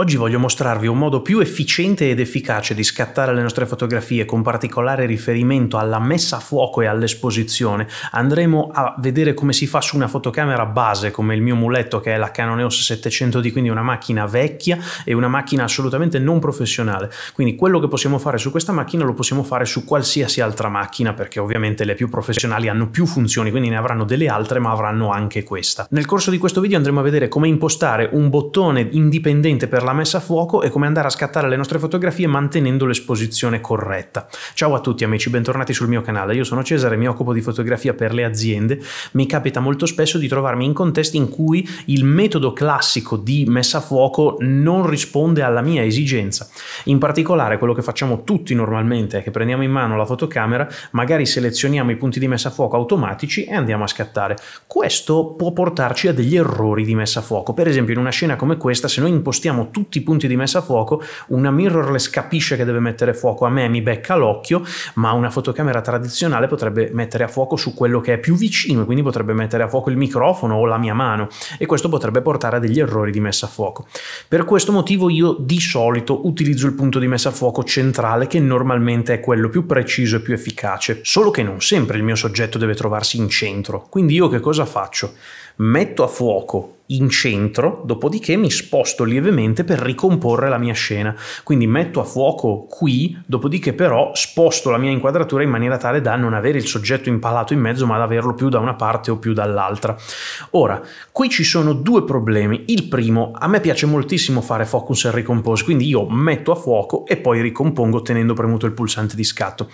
Oggi voglio mostrarvi un modo più efficiente ed efficace di scattare le nostre fotografie con particolare riferimento alla messa a fuoco e all'esposizione. Andremo a vedere come si fa su una fotocamera base come il mio muletto che è la Canon EOS 700D, quindi una macchina vecchia e una macchina assolutamente non professionale. Quindi quello che possiamo fare su questa macchina lo possiamo fare su qualsiasi altra macchina perché ovviamente le più professionali hanno più funzioni, quindi ne avranno delle altre ma avranno anche questa. Nel corso di questo video andremo a vedere come impostare un bottone indipendente per la la messa a fuoco e come andare a scattare le nostre fotografie mantenendo l'esposizione corretta. Ciao a tutti amici, bentornati sul mio canale. Io sono Cesare, mi occupo di fotografia per le aziende. Mi capita molto spesso di trovarmi in contesti in cui il metodo classico di messa a fuoco non risponde alla mia esigenza. In particolare quello che facciamo tutti normalmente è che prendiamo in mano la fotocamera, magari selezioniamo i punti di messa a fuoco automatici e andiamo a scattare. Questo può portarci a degli errori di messa a fuoco. Per esempio in una scena come questa, se noi impostiamo tutto tutti i punti di messa a fuoco, una mirrorless capisce che deve mettere fuoco a me, mi becca l'occhio, ma una fotocamera tradizionale potrebbe mettere a fuoco su quello che è più vicino, quindi potrebbe mettere a fuoco il microfono o la mia mano e questo potrebbe portare a degli errori di messa a fuoco. Per questo motivo io di solito utilizzo il punto di messa a fuoco centrale che normalmente è quello più preciso e più efficace, solo che non sempre il mio soggetto deve trovarsi in centro. Quindi io che cosa faccio? metto a fuoco in centro, dopodiché mi sposto lievemente per ricomporre la mia scena. Quindi metto a fuoco qui, dopodiché però sposto la mia inquadratura in maniera tale da non avere il soggetto impalato in mezzo, ma ad averlo più da una parte o più dall'altra. Ora, qui ci sono due problemi. Il primo, a me piace moltissimo fare focus e recompose, quindi io metto a fuoco e poi ricompongo tenendo premuto il pulsante di scatto.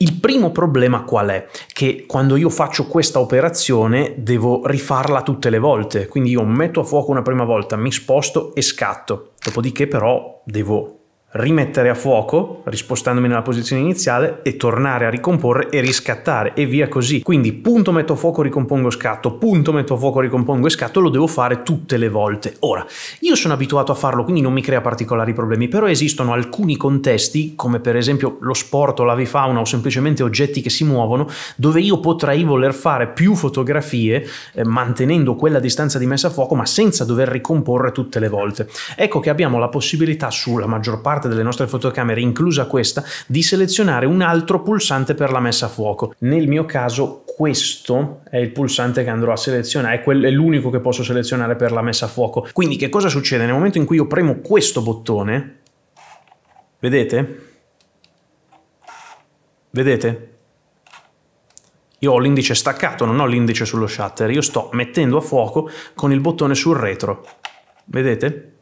Il primo problema qual è? Che quando io faccio questa operazione devo rifarla tutte le volte, quindi io metto a fuoco una prima volta, mi sposto e scatto, dopodiché però devo rimettere a fuoco, rispostandomi nella posizione iniziale, e tornare a ricomporre e riscattare e via così. Quindi punto metto a fuoco, ricompongo, scatto, punto metto a fuoco, ricompongo e scatto, lo devo fare tutte le volte. Ora, io sono abituato a farlo, quindi non mi crea particolari problemi, però esistono alcuni contesti, come per esempio lo sport o l'avifauna o semplicemente oggetti che si muovono, dove io potrei voler fare più fotografie eh, mantenendo quella distanza di messa a fuoco, ma senza dover ricomporre tutte le volte. Ecco che abbiamo la possibilità sulla maggior parte parte delle nostre fotocamere, inclusa questa, di selezionare un altro pulsante per la messa a fuoco. Nel mio caso questo è il pulsante che andrò a selezionare, è l'unico che posso selezionare per la messa a fuoco. Quindi che cosa succede? Nel momento in cui io premo questo bottone, vedete? Vedete? Io ho l'indice staccato, non ho l'indice sullo shutter, io sto mettendo a fuoco con il bottone sul retro. Vedete?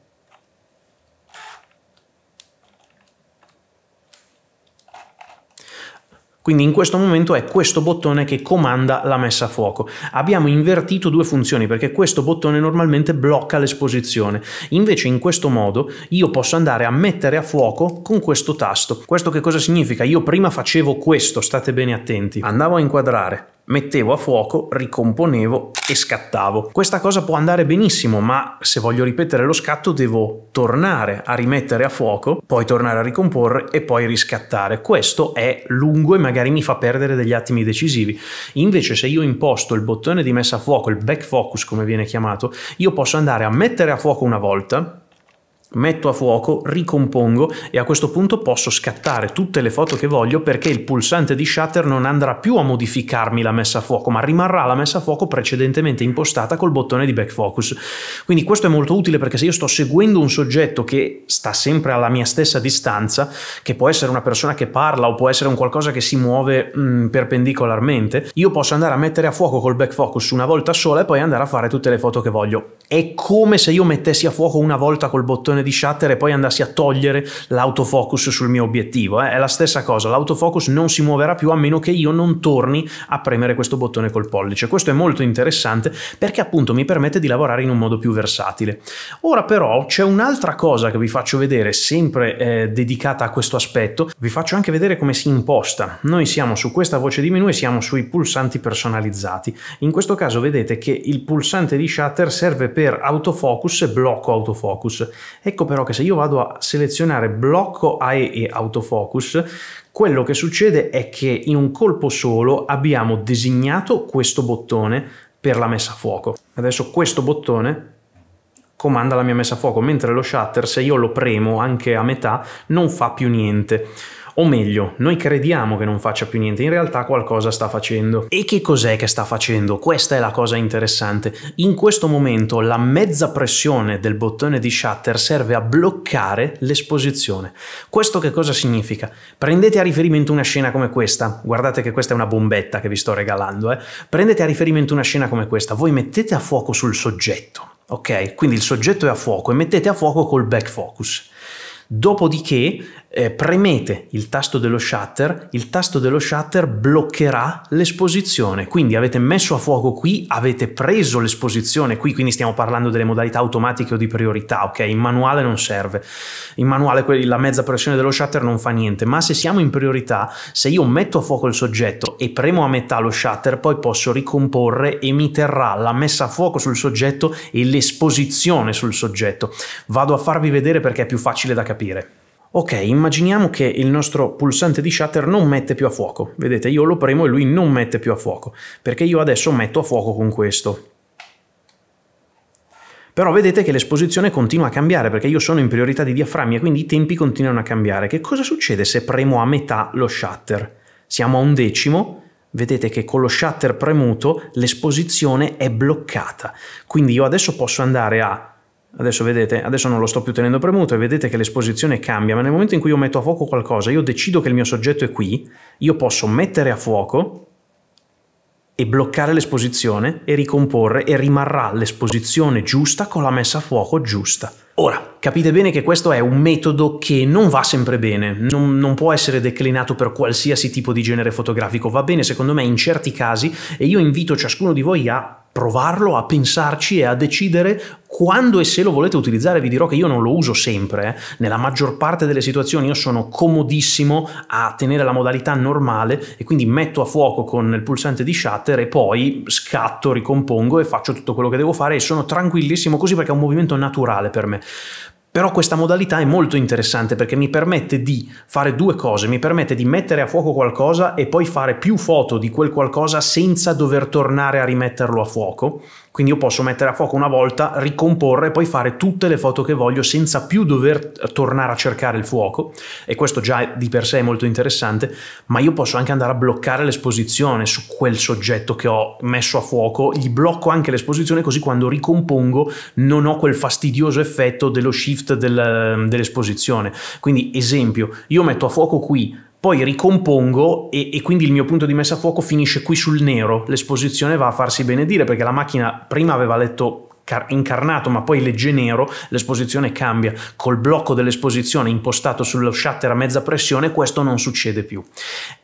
Quindi in questo momento è questo bottone che comanda la messa a fuoco. Abbiamo invertito due funzioni perché questo bottone normalmente blocca l'esposizione. Invece in questo modo io posso andare a mettere a fuoco con questo tasto. Questo che cosa significa? Io prima facevo questo, state bene attenti. Andavo a inquadrare, mettevo a fuoco, ricomponevo e scattavo. Questa cosa può andare benissimo, ma se voglio ripetere lo scatto devo tornare a rimettere a fuoco, poi tornare a ricomporre e poi riscattare. Questo è lungo e magari mi fa perdere degli attimi decisivi. Invece se io imposto il bottone di messa a fuoco, il back focus come viene chiamato, io posso andare a mettere a fuoco una volta, metto a fuoco, ricompongo e a questo punto posso scattare tutte le foto che voglio perché il pulsante di shutter non andrà più a modificarmi la messa a fuoco ma rimarrà la messa a fuoco precedentemente impostata col bottone di back focus. Quindi questo è molto utile perché se io sto seguendo un soggetto che sta sempre alla mia stessa distanza, che può essere una persona che parla o può essere un qualcosa che si muove mm, perpendicolarmente, io posso andare a mettere a fuoco col back focus una volta sola e poi andare a fare tutte le foto che voglio. È come se io mettessi a fuoco una volta col bottone di shutter e poi andassi a togliere l'autofocus sul mio obiettivo. Eh? È la stessa cosa, l'autofocus non si muoverà più a meno che io non torni a premere questo bottone col pollice. Questo è molto interessante perché appunto mi permette di lavorare in un modo più versatile. Ora però c'è un'altra cosa che vi faccio vedere, sempre eh, dedicata a questo aspetto, vi faccio anche vedere come si imposta. Noi siamo su questa voce di menu e siamo sui pulsanti personalizzati. In questo caso vedete che il pulsante di shutter serve per autofocus e blocco autofocus. Ecco però che se io vado a selezionare blocco AE e autofocus, quello che succede è che in un colpo solo abbiamo designato questo bottone per la messa a fuoco. Adesso questo bottone comanda la mia messa a fuoco, mentre lo shutter se io lo premo anche a metà non fa più niente. O meglio, noi crediamo che non faccia più niente, in realtà qualcosa sta facendo. E che cos'è che sta facendo? Questa è la cosa interessante. In questo momento la mezza pressione del bottone di shutter serve a bloccare l'esposizione. Questo che cosa significa? Prendete a riferimento una scena come questa, guardate che questa è una bombetta che vi sto regalando, eh? prendete a riferimento una scena come questa, voi mettete a fuoco sul soggetto, ok? Quindi il soggetto è a fuoco e mettete a fuoco col back focus. Dopodiché eh, premete il tasto dello shutter, il tasto dello shutter bloccherà l'esposizione. Quindi avete messo a fuoco qui, avete preso l'esposizione qui, quindi stiamo parlando delle modalità automatiche o di priorità, ok? In manuale non serve. In manuale la mezza pressione dello shutter non fa niente, ma se siamo in priorità, se io metto a fuoco il soggetto e premo a metà lo shutter, poi posso ricomporre e mi terrà la messa a fuoco sul soggetto e l'esposizione sul soggetto. Vado a farvi vedere perché è più facile da capire. Ok, immaginiamo che il nostro pulsante di shutter non mette più a fuoco. Vedete, io lo premo e lui non mette più a fuoco, perché io adesso metto a fuoco con questo. Però vedete che l'esposizione continua a cambiare perché io sono in priorità di diaframmi e quindi i tempi continuano a cambiare. Che cosa succede se premo a metà lo shutter? Siamo a un decimo, vedete che con lo shutter premuto l'esposizione è bloccata. Quindi io adesso posso andare a Adesso vedete, adesso non lo sto più tenendo premuto e vedete che l'esposizione cambia, ma nel momento in cui io metto a fuoco qualcosa, io decido che il mio soggetto è qui, io posso mettere a fuoco e bloccare l'esposizione e ricomporre e rimarrà l'esposizione giusta con la messa a fuoco giusta. Ora, capite bene che questo è un metodo che non va sempre bene, non, non, può essere declinato per qualsiasi tipo di genere fotografico, va bene secondo me in certi casi e io invito ciascuno di voi a provarlo, a pensarci e a decidere quando e se lo volete utilizzare. Vi dirò che io non lo uso sempre, eh. nella maggior parte delle situazioni io sono comodissimo a tenere la modalità normale e quindi metto a fuoco con il pulsante di shutter e poi scatto, ricompongo e faccio tutto quello che devo fare e sono tranquillissimo così perché è un movimento naturale per me. Però questa modalità è molto interessante perché mi permette di fare due cose, mi permette di mettere a fuoco qualcosa e poi fare più foto di quel qualcosa senza dover tornare a rimetterlo a fuoco quindi io posso mettere a fuoco una volta, ricomporre e poi fare tutte le foto che voglio senza più dover tornare a cercare il fuoco e questo già di per sé è molto interessante, ma io posso anche andare a bloccare l'esposizione su quel soggetto che ho messo a fuoco, gli blocco anche l'esposizione così quando ricompongo non ho quel fastidioso effetto dello shift del, dell'esposizione. Quindi esempio, io metto a fuoco qui poi ricompongo e, e, quindi il mio punto di messa a fuoco finisce qui sul nero, l'esposizione va a farsi benedire perché la macchina prima aveva letto incarnato ma poi legge nero, l'esposizione cambia. Col blocco dell'esposizione impostato sullo shutter a mezza pressione questo non succede più.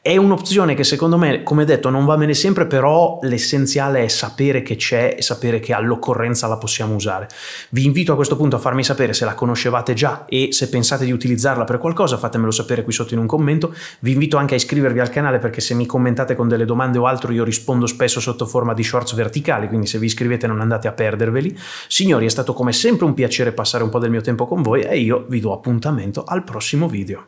È un'opzione che secondo me, come detto, non va bene sempre, però l'essenziale è sapere che c'è e sapere che all'occorrenza la possiamo usare. Vi invito a questo punto a farmi sapere se la conoscevate già e se pensate di utilizzarla per qualcosa, fatemelo sapere qui sotto in un commento. Vi invito anche a iscrivervi al canale perché se mi commentate con delle domande o altro io rispondo spesso sotto forma di shorts verticali, quindi se vi iscrivete non andate a perderveli. Signori, è stato come sempre un piacere passare un po' del mio tempo con voi e io vi do appuntamento al prossimo video.